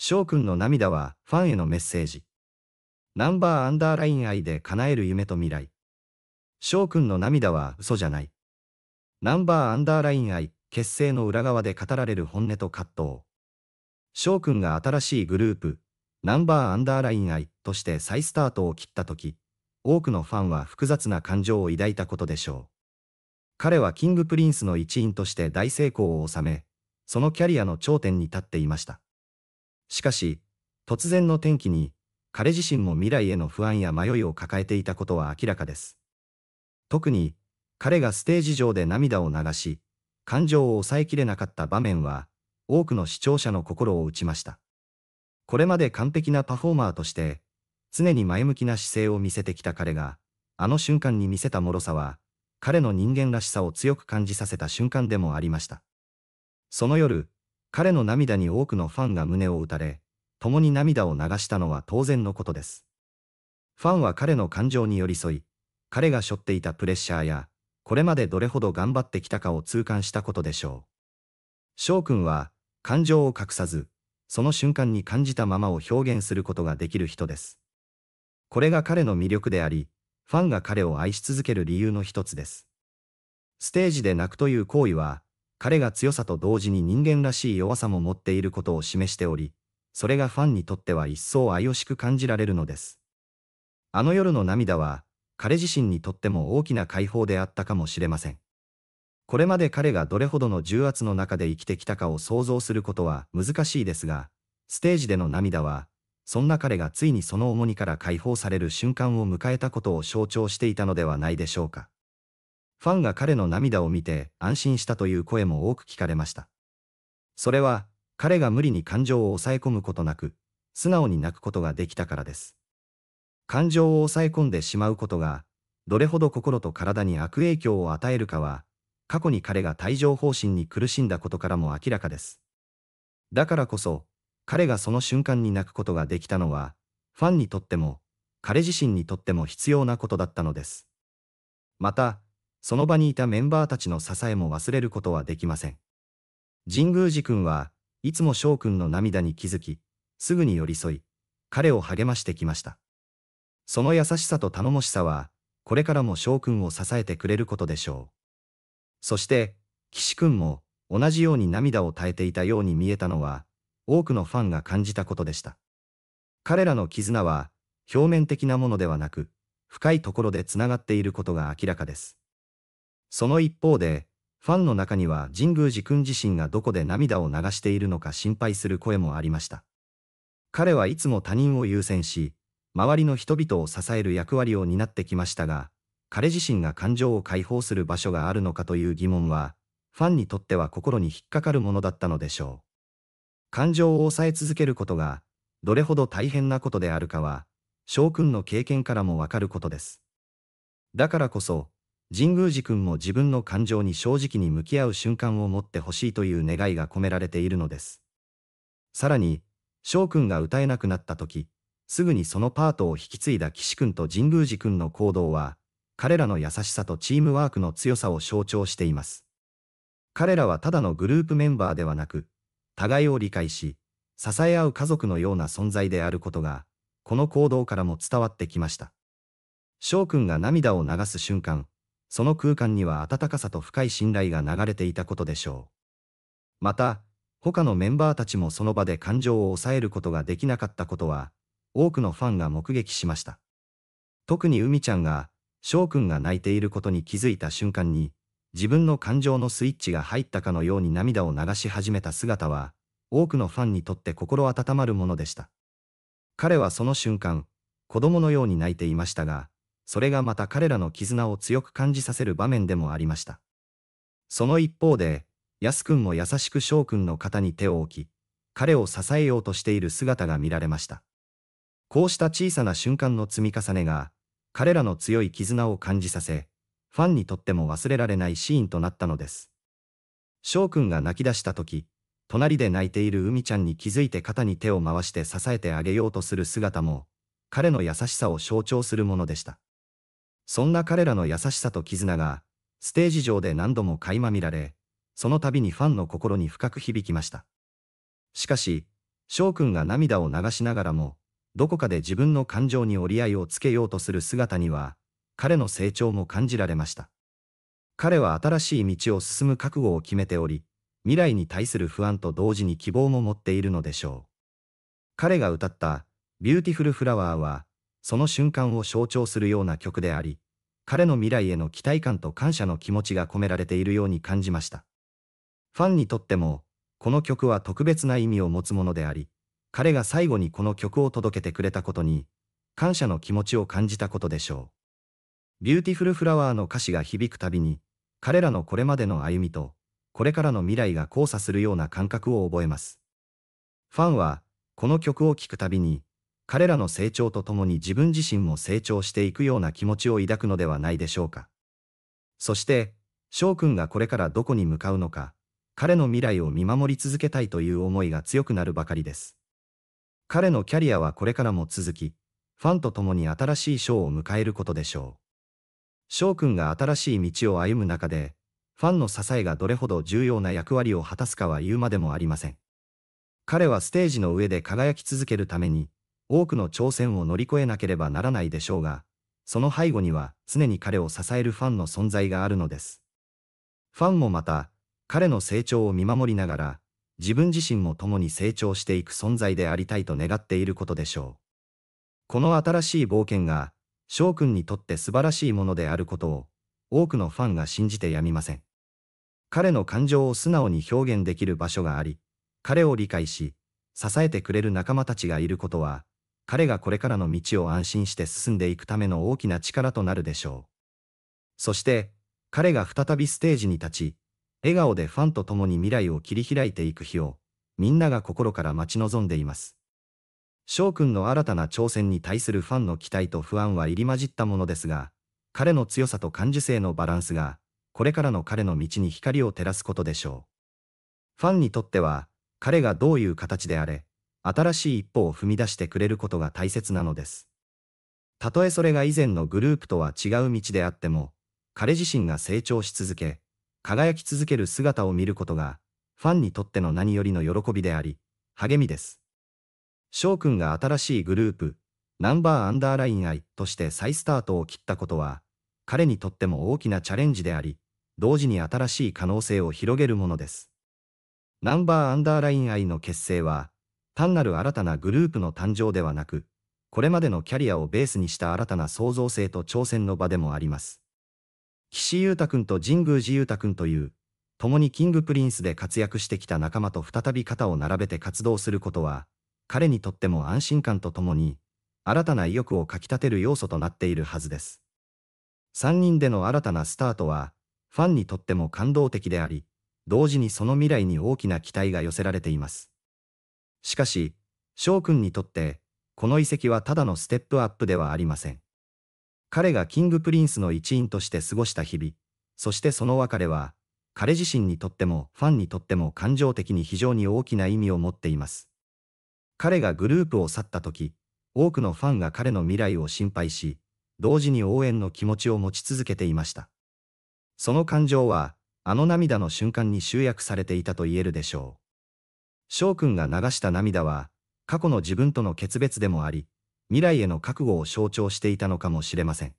翔くんの涙はファンへのメッセージ。ナンバーアンダーライン愛で叶える夢と未来。翔くんの涙は嘘じゃない。ナンバーアンダーライン愛結成の裏側で語られる本音と葛藤。翔くんが新しいグループ、ナンバーアンダーライン愛として再スタートを切った時、多くのファンは複雑な感情を抱いたことでしょう。彼はキングプリンスの一員として大成功を収め、そのキャリアの頂点に立っていました。しかし、突然の転機に、彼自身も未来への不安や迷いを抱えていたことは明らかです。特に、彼がステージ上で涙を流し、感情を抑えきれなかった場面は、多くの視聴者の心を打ちました。これまで完璧なパフォーマーとして、常に前向きな姿勢を見せてきた彼が、あの瞬間に見せた脆さは、彼の人間らしさを強く感じさせた瞬間でもありました。その夜、彼の涙に多くのファンが胸を打たれ、共に涙を流したのは当然のことです。ファンは彼の感情に寄り添い、彼が背負っていたプレッシャーや、これまでどれほど頑張ってきたかを痛感したことでしょう。翔くんは、感情を隠さず、その瞬間に感じたままを表現することができる人です。これが彼の魅力であり、ファンが彼を愛し続ける理由の一つです。ステージで泣くという行為は、彼が強さと同時に人間らしい弱さも持っていることを示しており、それがファンにとっては一層愛おしく感じられるのです。あの夜の涙は、彼自身にとっても大きな解放であったかもしれません。これまで彼がどれほどの重圧の中で生きてきたかを想像することは難しいですが、ステージでの涙は、そんな彼がついにその重荷から解放される瞬間を迎えたことを象徴していたのではないでしょうか。ファンが彼の涙を見て安心したという声も多く聞かれました。それは、彼が無理に感情を抑え込むことなく、素直に泣くことができたからです。感情を抑え込んでしまうことが、どれほど心と体に悪影響を与えるかは、過去に彼が帯状疱疹に苦しんだことからも明らかです。だからこそ、彼がその瞬間に泣くことができたのは、ファンにとっても、彼自身にとっても必要なことだったのです。また、その場にいたメンバーたちの支えも忘れることはできません。神宮寺君はいつも翔くんの涙に気づき、すぐに寄り添い、彼を励ましてきました。その優しさと頼もしさは、これからも翔くんを支えてくれることでしょう。そして、岸くんも同じように涙を耐えていたように見えたのは、多くのファンが感じたことでした。彼らの絆は、表面的なものではなく、深いところでつながっていることが明らかです。その一方で、ファンの中には神宮寺君自身がどこで涙を流しているのか心配する声もありました。彼はいつも他人を優先し、周りの人々を支える役割を担ってきましたが、彼自身が感情を解放する場所があるのかという疑問は、ファンにとっては心に引っかかるものだったのでしょう。感情を抑え続けることが、どれほど大変なことであるかは、翔くんの経験からもわかることです。だからこそ、神宮寺君も自分の感情に正直に向き合う瞬間を持ってほしいという願いが込められているのです。さらに、翔くんが歌えなくなった時、すぐにそのパートを引き継いだ岸くんと神宮寺くんの行動は、彼らの優しさとチームワークの強さを象徴しています。彼らはただのグループメンバーではなく、互いを理解し、支え合う家族のような存在であることが、この行動からも伝わってきました。翔くんが涙を流す瞬間、その空間には温かさと深い信頼が流れていたことでしょう。また、他のメンバーたちもその場で感情を抑えることができなかったことは、多くのファンが目撃しました。特に海ちゃんが、翔くんが泣いていることに気づいた瞬間に、自分の感情のスイッチが入ったかのように涙を流し始めた姿は、多くのファンにとって心温まるものでした。彼はその瞬間、子供のように泣いていましたが、それがまた彼らの絆を強く感じさせる場面でもありました。その一方で、安くんも優しく翔くんの肩に手を置き、彼を支えようとしている姿が見られました。こうした小さな瞬間の積み重ねが、彼らの強い絆を感じさせ、ファンにとっても忘れられないシーンとなったのです。翔くんが泣き出した時、隣で泣いている海ちゃんに気づいて肩に手を回して支えてあげようとする姿も、彼の優しさを象徴するものでした。そんな彼らの優しさと絆が、ステージ上で何度も垣間見られ、その度にファンの心に深く響きました。しかし、翔くんが涙を流しながらも、どこかで自分の感情に折り合いをつけようとする姿には、彼の成長も感じられました。彼は新しい道を進む覚悟を決めており、未来に対する不安と同時に希望も持っているのでしょう。彼が歌った、ビューティフルフラワーは、その瞬間を象徴するような曲であり、彼の未来への期待感と感謝の気持ちが込められているように感じました。ファンにとっても、この曲は特別な意味を持つものであり、彼が最後にこの曲を届けてくれたことに、感謝の気持ちを感じたことでしょう。ビューティフルフラワーの歌詞が響くたびに、彼らのこれまでの歩みと、これからの未来が交差するような感覚を覚えます。ファンは、この曲を聴くたびに、彼らの成長とともに自分自身も成長していくような気持ちを抱くのではないでしょうか。そして、翔くんがこれからどこに向かうのか、彼の未来を見守り続けたいという思いが強くなるばかりです。彼のキャリアはこれからも続き、ファンと共に新しい賞を迎えることでしょう。翔くんが新しい道を歩む中で、ファンの支えがどれほど重要な役割を果たすかは言うまでもありません。彼はステージの上で輝き続けるために、多くの挑戦を乗り越えなければならないでしょうが、その背後には常に彼を支えるファンの存在があるのです。ファンもまた、彼の成長を見守りながら、自分自身も共に成長していく存在でありたいと願っていることでしょう。この新しい冒険が、翔くんにとって素晴らしいものであることを、多くのファンが信じてやみません。彼の感情を素直に表現できる場所があり、彼を理解し、支えてくれる仲間たちがいることは、彼がこれからの道を安心して進んでいくための大きな力となるでしょう。そして、彼が再びステージに立ち、笑顔でファンと共に未来を切り開いていく日を、みんなが心から待ち望んでいます。翔くんの新たな挑戦に対するファンの期待と不安は入り混じったものですが、彼の強さと感受性のバランスが、これからの彼の道に光を照らすことでしょう。ファンにとっては、彼がどういう形であれ、新しい一歩を踏み出してくれることが大切なのです。たとえそれが以前のグループとは違う道であっても、彼自身が成長し続け、輝き続ける姿を見ることが、ファンにとっての何よりの喜びであり、励みです。翔くんが新しいグループ、ナンバーアンダーライン愛として再スタートを切ったことは、彼にとっても大きなチャレンジであり、同時に新しい可能性を広げるものです。ナンバーアンダーライン愛の結成は、単なる新たなグループの誕生ではなく、これまでのキャリアをベースにした新たな創造性と挑戦の場でもあります。岸優太くんと神宮寺優太くんという、共にキングプリンスで活躍してきた仲間と再び肩を並べて活動することは、彼にとっても安心感とともに、新たな意欲をかき立てる要素となっているはずです。3人での新たなスタートは、ファンにとっても感動的であり、同時にその未来に大きな期待が寄せられています。しかし、翔くんにとって、この遺跡はただのステップアップではありません。彼がキングプリンスの一員として過ごした日々、そしてその別れは、彼自身にとってもファンにとっても感情的に非常に大きな意味を持っています。彼がグループを去った時、多くのファンが彼の未来を心配し、同時に応援の気持ちを持ち続けていました。その感情は、あの涙の瞬間に集約されていたと言えるでしょう。翔くんが流した涙は、過去の自分との決別でもあり、未来への覚悟を象徴していたのかもしれません。